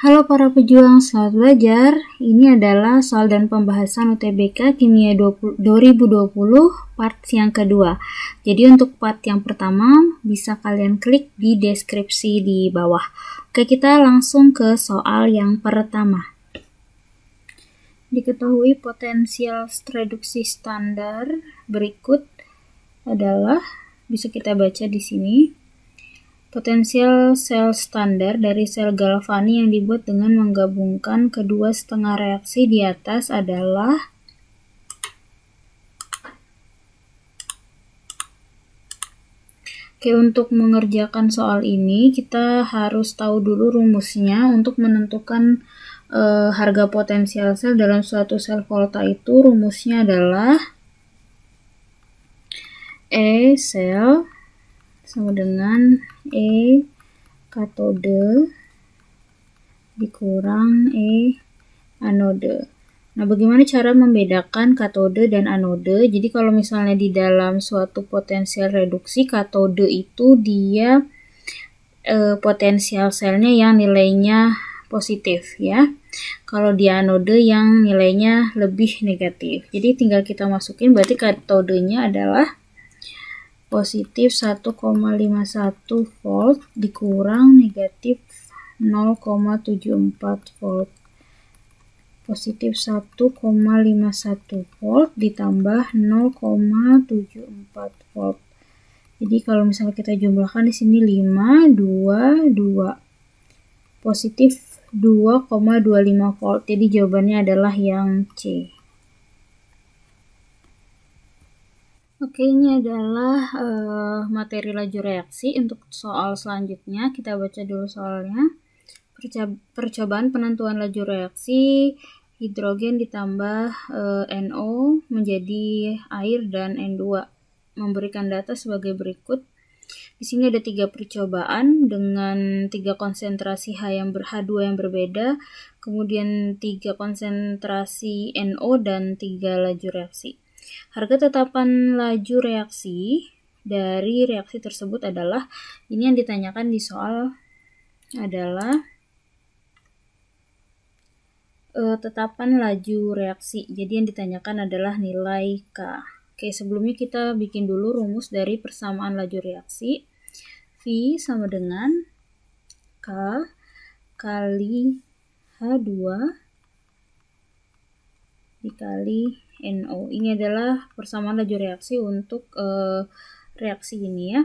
Halo para pejuang, selamat belajar. Ini adalah soal dan pembahasan UTBK Kimia 2020 part yang kedua. Jadi untuk part yang pertama bisa kalian klik di deskripsi di bawah. Oke, kita langsung ke soal yang pertama. Diketahui potensial reduksi standar berikut adalah bisa kita baca di sini Potensial sel standar dari sel Galvani yang dibuat dengan menggabungkan kedua setengah reaksi di atas adalah Oke, untuk mengerjakan soal ini kita harus tahu dulu rumusnya untuk menentukan e, harga potensial sel dalam suatu sel volta itu rumusnya adalah E sel sama dengan E katode dikurang E anode. Nah, bagaimana cara membedakan katode dan anode? Jadi kalau misalnya di dalam suatu potensial reduksi katode itu dia e, potensial selnya yang nilainya positif ya. Kalau di anode yang nilainya lebih negatif. Jadi tinggal kita masukin berarti katodenya adalah positif 1,51 volt dikurang negatif 0,74 volt positif 1,51 volt ditambah 0,74 volt jadi kalau misalnya kita jumlahkan di sini 5, 2, 2 positif 2,25 volt jadi jawabannya adalah yang C Oke, ini adalah uh, materi laju reaksi. Untuk soal selanjutnya, kita baca dulu soalnya. Perca percobaan penentuan laju reaksi hidrogen ditambah uh, eh, NO menjadi air dan N2. Memberikan data sebagai berikut. Di sini ada tiga percobaan dengan tiga konsentrasi H yang berh 2 yang berbeda, kemudian tiga konsentrasi NO dan tiga laju reaksi. Harga tetapan laju reaksi dari reaksi tersebut adalah ini yang ditanyakan di soal adalah e, tetapan laju reaksi. Jadi yang ditanyakan adalah nilai K. Oke, sebelumnya kita bikin dulu rumus dari persamaan laju reaksi. V sama dengan K kali H2 dikali NO. Ini adalah persamaan laju reaksi untuk uh, reaksi ini ya.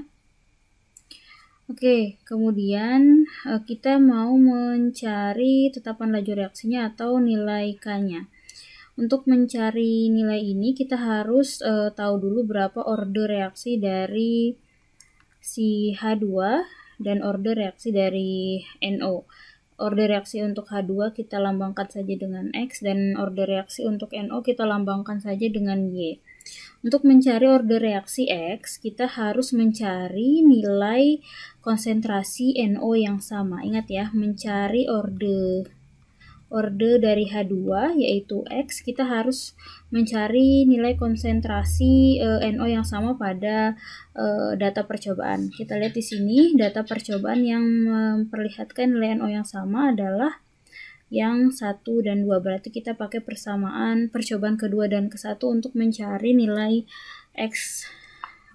Oke, kemudian uh, kita mau mencari tetapan laju reaksinya atau nilai K-nya. Untuk mencari nilai ini kita harus uh, tahu dulu berapa order reaksi dari si H2 dan order reaksi dari NO order reaksi untuk H2 kita lambangkan saja dengan X dan order reaksi untuk NO kita lambangkan saja dengan Y. Untuk mencari order reaksi X, kita harus mencari nilai konsentrasi NO yang sama. Ingat ya, mencari order orde dari H2 yaitu X kita harus mencari nilai konsentrasi e, eh, NO yang sama pada e, data percobaan. Kita lihat di sini data percobaan yang memperlihatkan nilai NO yang sama adalah yang satu dan dua Berarti kita pakai persamaan percobaan kedua dan ke-1 untuk mencari nilai X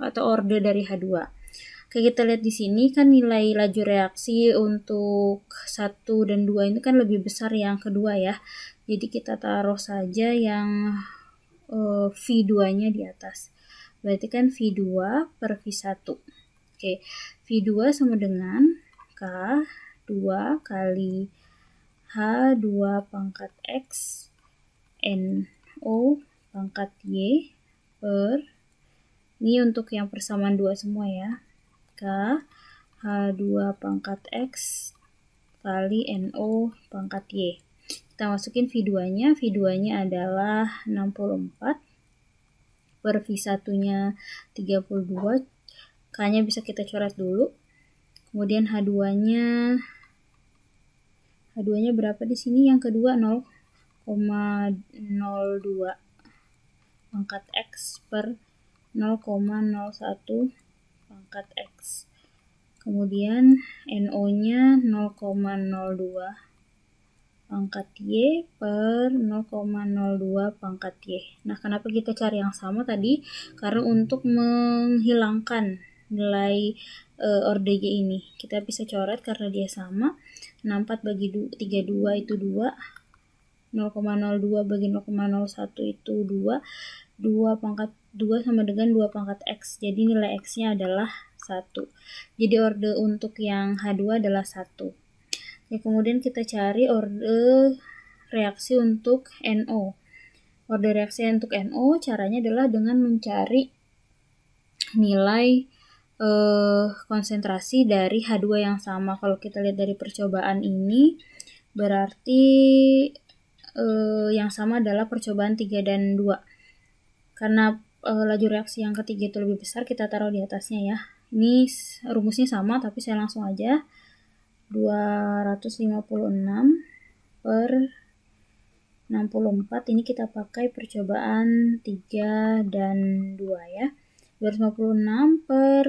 atau orde dari H2 kayak kita lihat di sini kan nilai laju reaksi untuk satu dan dua ini kan lebih besar yang kedua ya jadi kita taruh saja yang uh, eh, V2 nya di atas berarti kan V2 per V1 oke V2 sama dengan K 2 kali H2 pangkat X NO pangkat Y per ini untuk yang persamaan dua semua ya K H2 pangkat X kali NO pangkat Y. Kita masukin V2-nya, V2-nya adalah 64, per V1-nya 32, K-nya bisa kita coret dulu. Kemudian H2-nya, H2-nya berapa di sini? Yang kedua 0,02 pangkat X per 0,01 pangkat X. Kemudian NO-nya 0,02 pangkat Y per 0,02 pangkat Y. Nah, kenapa kita cari yang sama tadi? Karena untuk menghilangkan nilai e, orde Y ini. Kita bisa coret karena dia sama. 64 bagi 32 itu 2. 0,02 bagi 0,01 itu 2 2 pangkat 2 sama dengan 2 pangkat X. Jadi nilai X-nya adalah 1. Jadi orde untuk yang H2 adalah 1. Ya, kemudian kita cari orde reaksi untuk NO. Orde reaksi untuk NO caranya adalah dengan mencari nilai eh, konsentrasi dari H2 yang sama. Kalau kita lihat dari percobaan ini berarti eh, yang sama adalah percobaan 3 dan 2. Karena uh, laju reaksi yang ketiga itu lebih besar kita taruh di atasnya ya ini rumusnya sama tapi saya langsung aja 256 per 64 ini kita pakai percobaan 3 dan 2 ya 256 per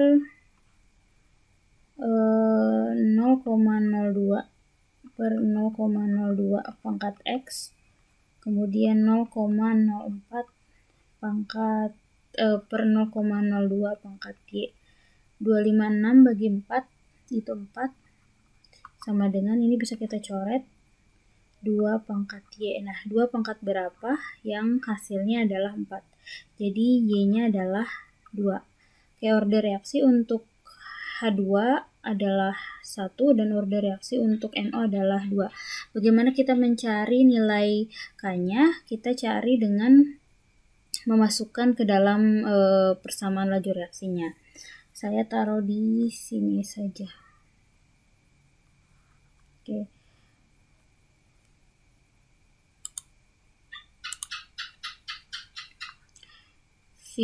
uh, eh, 0,02 per 0,02 pangkat X kemudian 0,04 pangkat uh, per 0,02 pangkat y 256 bagi 4 itu 4 sama dengan ini bisa kita coret 2 pangkat Y. Nah, 2 pangkat berapa yang hasilnya adalah 4. Jadi Y-nya adalah 2. Oke, order reaksi untuk H2 adalah 1 dan order reaksi untuk NO adalah 2. Bagaimana kita mencari nilai K-nya? Kita cari dengan memasukkan ke dalam e, persamaan laju reaksinya. Saya taruh di sini saja. Oke. V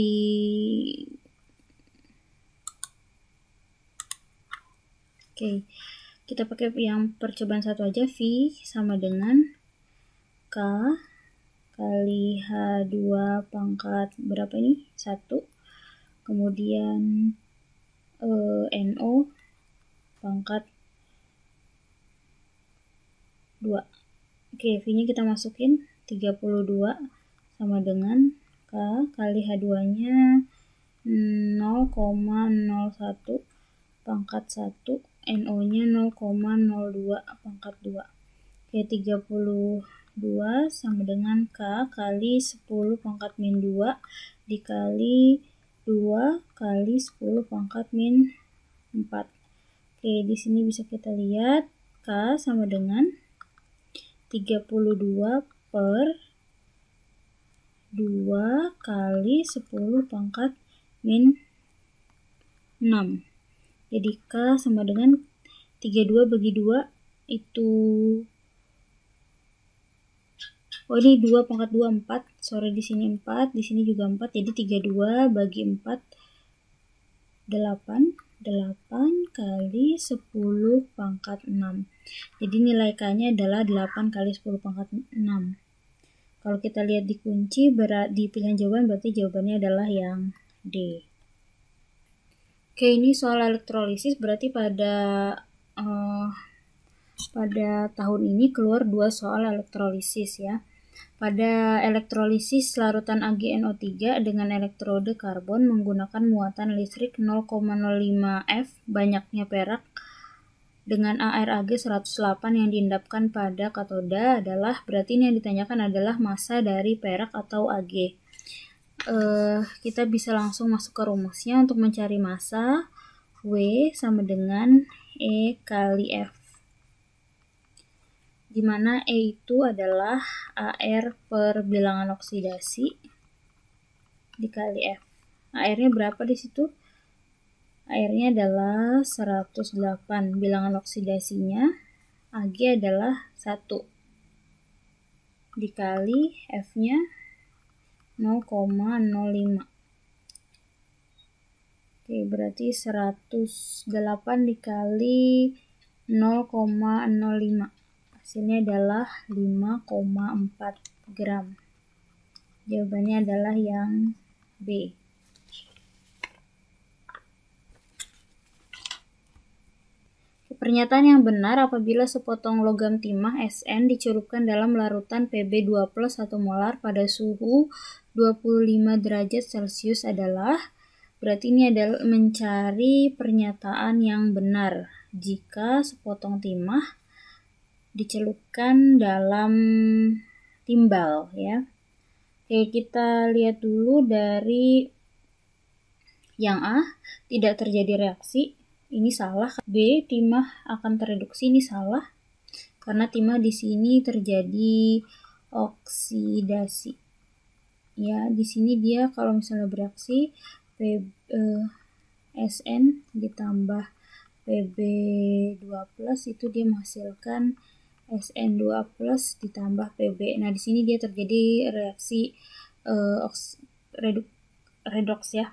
Oke, kita pakai yang percobaan satu aja V sama dengan K kali H2 pangkat berapa ini? 1 kemudian eh, NO pangkat 2 oke V nya kita masukin 32 sama dengan K kali H2 nya 0,01 pangkat 1 NO nya 0,02 pangkat 2 oke 30 2 sama dengan K kali 10 pangkat min 2 dikali 2 kali 10 pangkat min 4. Oke, di sini bisa kita lihat K sama dengan 32 per 2 kali 10 pangkat min 6. Jadi K sama dengan 32 bagi 2 itu oh ini 2 pangkat 2 4 sore di sini 4 di sini juga 4 jadi 32 bagi 4 8 8 kali 10 pangkat 6 jadi nilai k nya adalah 8 kali 10 pangkat 6 kalau kita lihat di kunci di pilihan jawaban berarti jawabannya adalah yang D Oke ini soal elektrolisis berarti pada uh, pada tahun ini keluar dua soal elektrolisis ya. Pada elektrolisis larutan AgNO3 dengan elektrode karbon menggunakan muatan listrik 0,05 F banyaknya perak dengan ARAG 108 yang diendapkan pada katoda adalah berarti ini yang ditanyakan adalah massa dari perak atau Ag. Uh, eh, kita bisa langsung masuk ke rumusnya untuk mencari massa W sama dengan E kali F di mana E itu adalah eh, AR per bilangan oksidasi dikali F. ar nah, berapa di situ? AR-nya adalah 108. Bilangan oksidasinya Ag adalah 1. Dikali F-nya 0,05. Oke, berarti 108 dikali 0,05. Hasilnya adalah 5,4 gram. Jawabannya adalah yang B. Pernyataan yang benar apabila sepotong logam timah SN dicurupkan dalam larutan Pb2 plus 1 molar pada suhu 25 derajat Celcius adalah berarti ini adalah mencari pernyataan yang benar jika sepotong timah dicelupkan dalam timbal ya. Oke, kita lihat dulu dari yang A tidak terjadi reaksi, ini salah. B timah akan tereduksi, ini salah. Karena timah di sini terjadi oksidasi. Ya, di sini dia kalau misalnya bereaksi P, eh, SN ditambah PB2+ itu dia menghasilkan SN2 plus ditambah Pb. Nah, di sini dia terjadi reaksi uh, oks, reduk, redox ya.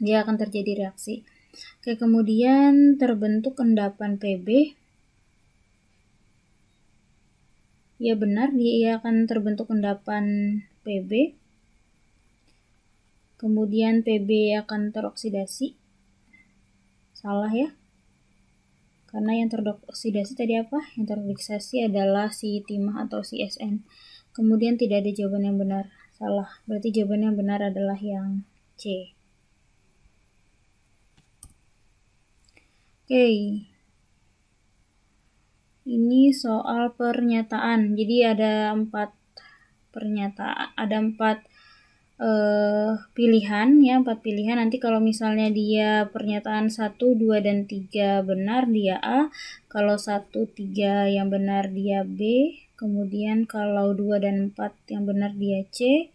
Dia akan terjadi reaksi. Oke, kemudian terbentuk endapan Pb. Ya benar, dia akan terbentuk endapan Pb. Kemudian Pb akan teroksidasi. Salah ya. Karena yang terdoksidasi tadi apa? Yang teroksidasi adalah si timah atau si SN. Kemudian tidak ada jawaban yang benar. Salah. Berarti jawaban yang benar adalah yang C. Oke. Ini soal pernyataan. Jadi ada empat pernyataan, ada empat uh, pilihan ya empat pilihan nanti kalau misalnya dia pernyataan 1, 2 dan 3 benar dia A, kalau 1, 3 yang benar dia B, kemudian kalau 2 dan 4 yang benar dia C,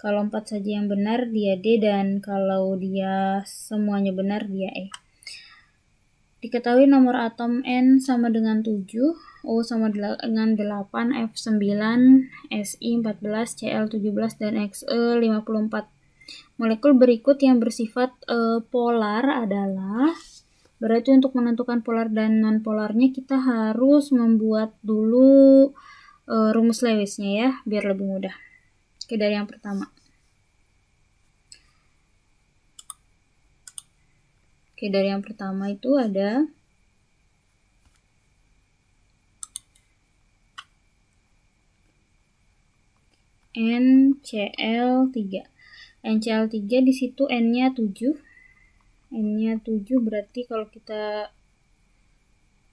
kalau 4 saja yang benar dia D dan kalau dia semuanya benar dia E. Diketahui nomor atom N sama dengan 7, O sama dengan 8, F9, Si14, Cl17, dan Xe54. Molekul berikut yang bersifat e, polar adalah berarti untuk menentukan polar dan non polarnya kita harus membuat dulu e, rumus Lewisnya ya biar lebih mudah. Oke, dari yang pertama. Oke, dari yang pertama itu ada NCL3. NCL3 di situ N-nya 7. N-nya 7 berarti kalau kita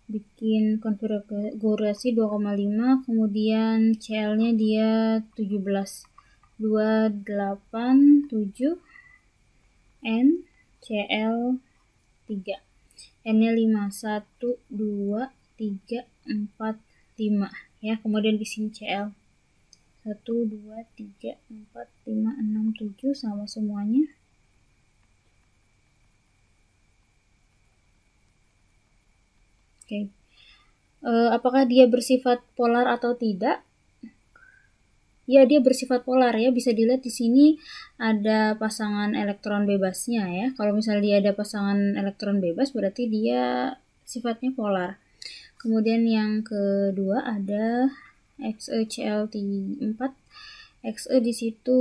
bikin konfigurasi 2,5 kemudian CL-nya dia 17 287 N CL 3 n-nya 5 1 2 3 4 5 ya kemudian di sini CL 1 2 3 4 5 6 7 sama semuanya Oke. Okay. Uh, eh, apakah dia bersifat polar atau tidak? ya dia bersifat polar ya bisa dilihat di sini ada pasangan elektron bebasnya ya kalau misalnya dia ada pasangan elektron bebas berarti dia sifatnya polar kemudian yang kedua ada XeCl4 XE di situ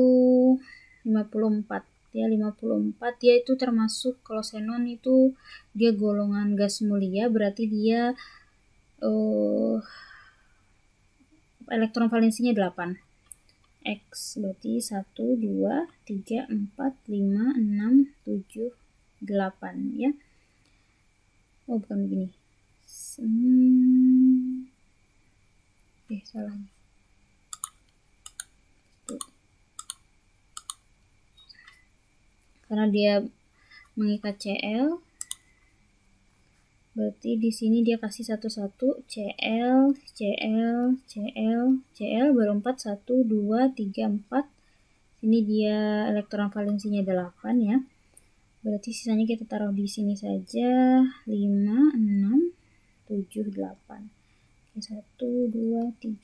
54 ya 54 dia itu termasuk kalau xenon itu dia golongan gas mulia berarti dia uh, elektron valensinya 8 X berarti 1, 2, 3, 4, 5, 6, 7, 8 ya oh bukan begini hmm. eh salah karena dia mengikat CL Berarti di sini dia kasih satu-satu CL, CL, CL, CL baru 4 1 2 3 4. Ini dia elektron valensinya 8 ya. Berarti sisanya kita taruh di sini saja 5 6 7 8. 1 2 3 4 5 6 7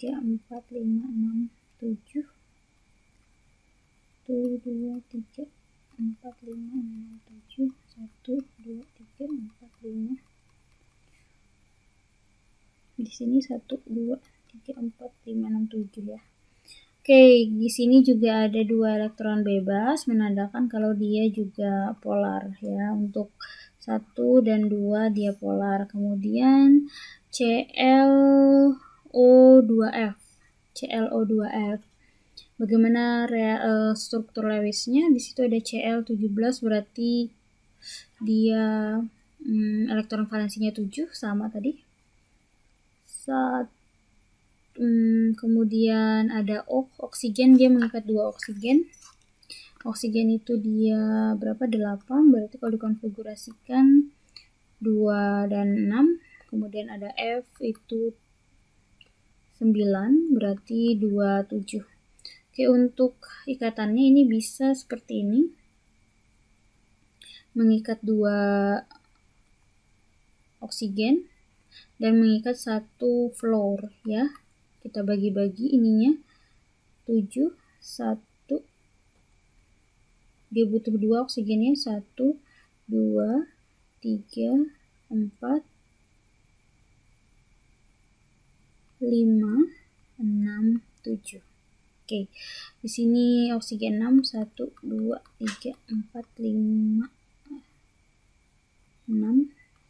1 2 3 4 5 6 7 1 2 3 4 5 6 di sini 1 2 3 4 5 6 7 ya Oke, di sini juga ada dua elektron bebas menandakan kalau dia juga polar ya. Untuk 1 dan 2 dia polar. Kemudian ClO2F. ClO2F. Bagaimana e, struktur Lewisnya? Di situ ada Cl17 berarti dia hmm, elektron valensinya 7 sama tadi saat hmm, kemudian ada O oksigen dia mengikat dua oksigen oksigen itu dia berapa 8 berarti kalau dikonfigurasikan 2 dan 6 kemudian ada F itu 9 berarti 27 oke untuk ikatannya ini bisa seperti ini mengikat dua oksigen dan mengikat satu floor ya kita bagi-bagi ininya 7 1 dia butuh 2 oksigennya 1 2 3 4 5 6 7 oke di sini oksigen 6 1 2 3 4 5 6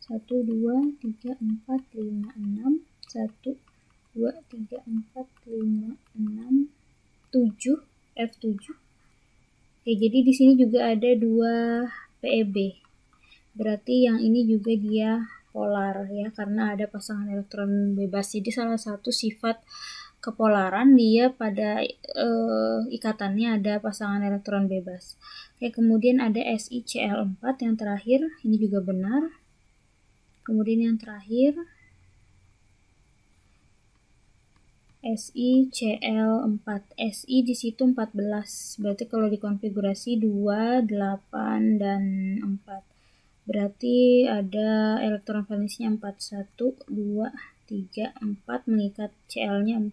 1, 2, 3, 4, 5, 6 1, 2, 3, 4, 5, 6 7, F7 Oke, jadi di sini juga ada 2 PEB berarti yang ini juga dia polar ya karena ada pasangan elektron bebas jadi salah satu sifat kepolaran dia pada e, ikatannya ada pasangan elektron bebas. Oke, kemudian ada SiCl4 yang terakhir, ini juga benar kemudian yang terakhir SICL4 SI di situ 14 berarti kalau dikonfigurasi 2, 8, dan 4 berarti ada elektron valensinya 4 1, 2, 3, 4 mengikat CL nya 4 1,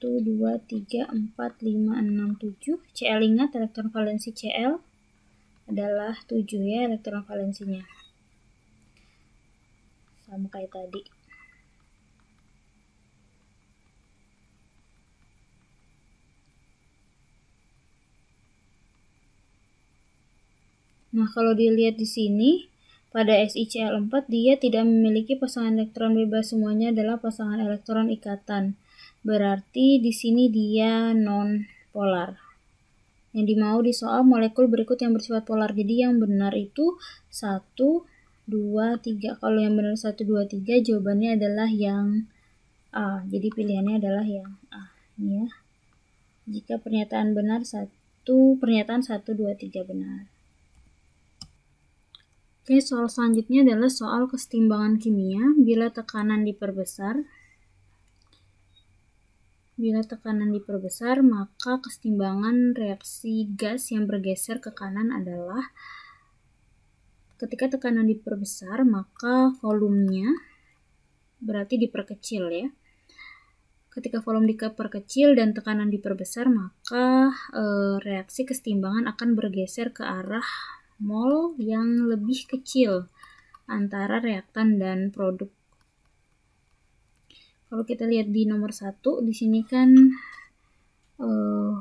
2, 3, 4, 5, 6, 7 CL ingat elektron valensi CL adalah 7 ya elektron valensinya. Sama kayak tadi. Nah, kalau dilihat di sini, pada SiCl4 dia tidak memiliki pasangan elektron bebas, semuanya adalah pasangan elektron ikatan. Berarti di sini dia non polar yang dimau di soal molekul berikut yang bersifat polar. Jadi yang benar itu 1, 2, 3. Kalau yang benar 1, 2, 3 jawabannya adalah yang A. Jadi pilihannya adalah yang A. Ini ya. Jika pernyataan benar 1, pernyataan 1, 2, 3 benar. Oke, soal selanjutnya adalah soal kesetimbangan kimia. Bila tekanan diperbesar, Bila tekanan diperbesar, maka kesetimbangan reaksi gas yang bergeser ke kanan adalah ketika tekanan diperbesar, maka volumenya berarti diperkecil ya. Ketika volume diperkecil dan tekanan diperbesar, maka e, reaksi kesetimbangan akan bergeser ke arah mol yang lebih kecil antara reaktan dan produk kalau kita lihat di nomor satu di sini kan uh,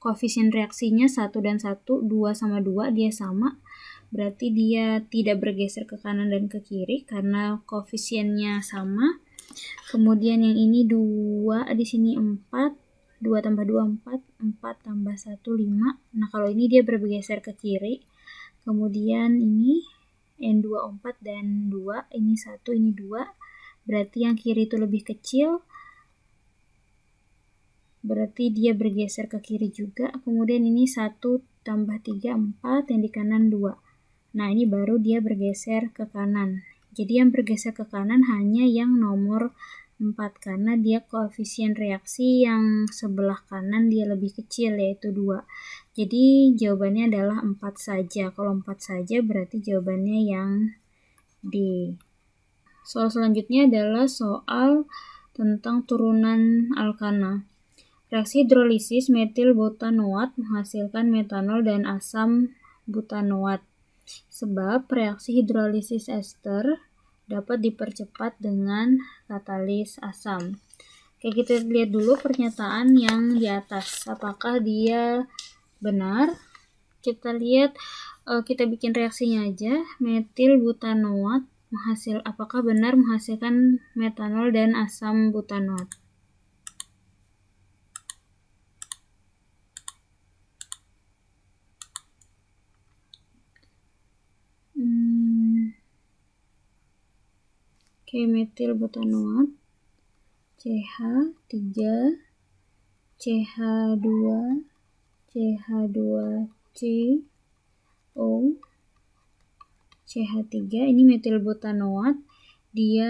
koefisien reaksinya satu dan satu dua sama dua dia sama berarti dia tidak bergeser ke kanan dan ke kiri karena koefisiennya sama kemudian yang ini dua di sini empat dua tambah dua empat empat tambah satu lima. Nah, kalau ini dia bergeser ke kiri. Kemudian ini N2 4 dan dua ini satu ini dua berarti yang kiri itu lebih kecil berarti dia bergeser ke kiri juga kemudian ini 1 tambah 3 4 yang di kanan 2 nah ini baru dia bergeser ke kanan jadi yang bergeser ke kanan hanya yang nomor 4 karena dia koefisien reaksi yang sebelah kanan dia lebih kecil yaitu 2 jadi jawabannya adalah 4 saja kalau 4 saja berarti jawabannya yang D Soal selanjutnya adalah soal tentang turunan alkana. Reaksi hidrolisis metil butanoat menghasilkan metanol dan asam butanoat. Sebab reaksi hidrolisis ester dapat dipercepat dengan katalis asam. Oke, kita lihat dulu pernyataan yang di atas. Apakah dia benar? Kita lihat eh, kita bikin reaksinya aja. Metil butanoat menghasil apakah benar menghasilkan metanol dan asam butanol. Oke, hmm. metil butanoat CH3 CH2 CH2C O CH3 ini metil butanoat dia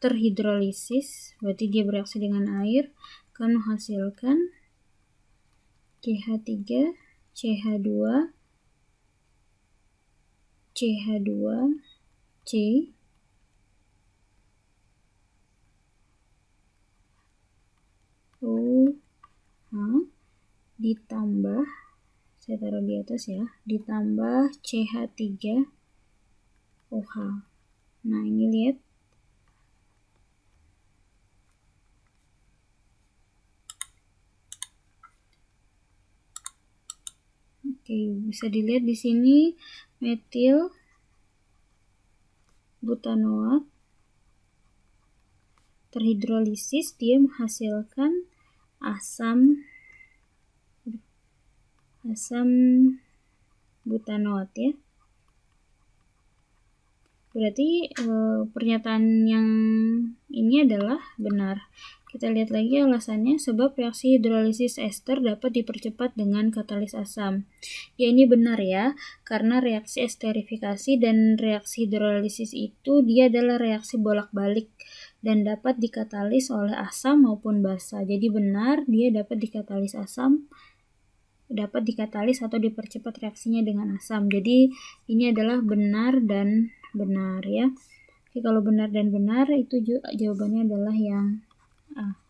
terhidrolisis berarti dia bereaksi dengan air akan menghasilkan CH3 CH2 CH2 C O H ditambah saya taruh di atas ya ditambah CH3 OH. Nah, ini lihat. Oke, bisa dilihat di sini metil butanoat terhidrolisis dia menghasilkan asam asam butanoat ya. Berarti e, pernyataan yang ini adalah benar. Kita lihat lagi alasannya, sebab reaksi hidrolisis ester dapat dipercepat dengan katalis asam. Ya ini benar ya, karena reaksi esterifikasi dan reaksi hidrolisis itu dia adalah reaksi bolak-balik dan dapat dikatalis oleh asam maupun basa. Jadi benar dia dapat dikatalis asam dapat dikatalis atau dipercepat reaksinya dengan asam. Jadi ini adalah benar dan benar ya. Oke, kalau benar dan benar itu jawabannya adalah yang A.